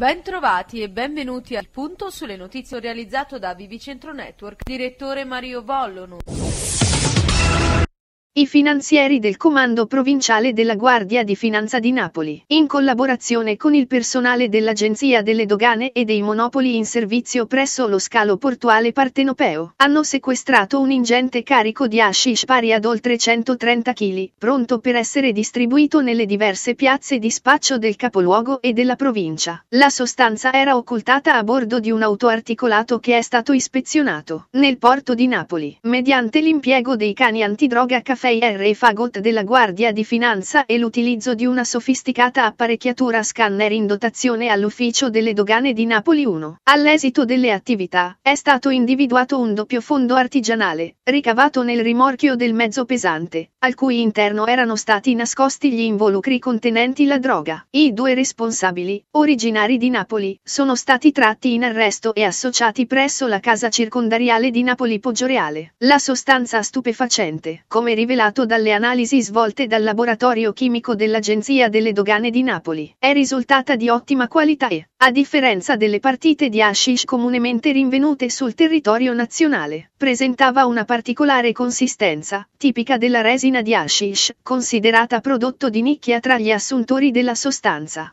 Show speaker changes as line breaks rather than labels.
Bentrovati e benvenuti al punto sulle notizie realizzato da Vivicentro Network, direttore Mario Vollono.
I finanzieri del Comando Provinciale della Guardia di Finanza di Napoli, in collaborazione con il personale dell'Agenzia delle Dogane e dei Monopoli in servizio presso lo scalo portuale partenopeo, hanno sequestrato un ingente carico di hashish pari ad oltre 130 kg, pronto per essere distribuito nelle diverse piazze di spaccio del capoluogo e della provincia. La sostanza era occultata a bordo di un auto articolato che è stato ispezionato nel porto di Napoli, mediante l'impiego dei cani antidroga caffè 6 e Fagot della Guardia di Finanza e l'utilizzo di una sofisticata apparecchiatura scanner in dotazione all'ufficio delle dogane di Napoli 1. All'esito delle attività, è stato individuato un doppio fondo artigianale, ricavato nel rimorchio del mezzo pesante, al cui interno erano stati nascosti gli involucri contenenti la droga. I due responsabili, originari di Napoli, sono stati tratti in arresto e associati presso la casa circondariale di Napoli Poggioreale. La sostanza stupefacente, come rivelato rivelato dalle analisi svolte dal laboratorio chimico dell'Agenzia delle Dogane di Napoli. È risultata di ottima qualità e, a differenza delle partite di hashish comunemente rinvenute sul territorio nazionale, presentava una particolare consistenza, tipica della resina di hashish, considerata prodotto di nicchia tra gli
assuntori della sostanza.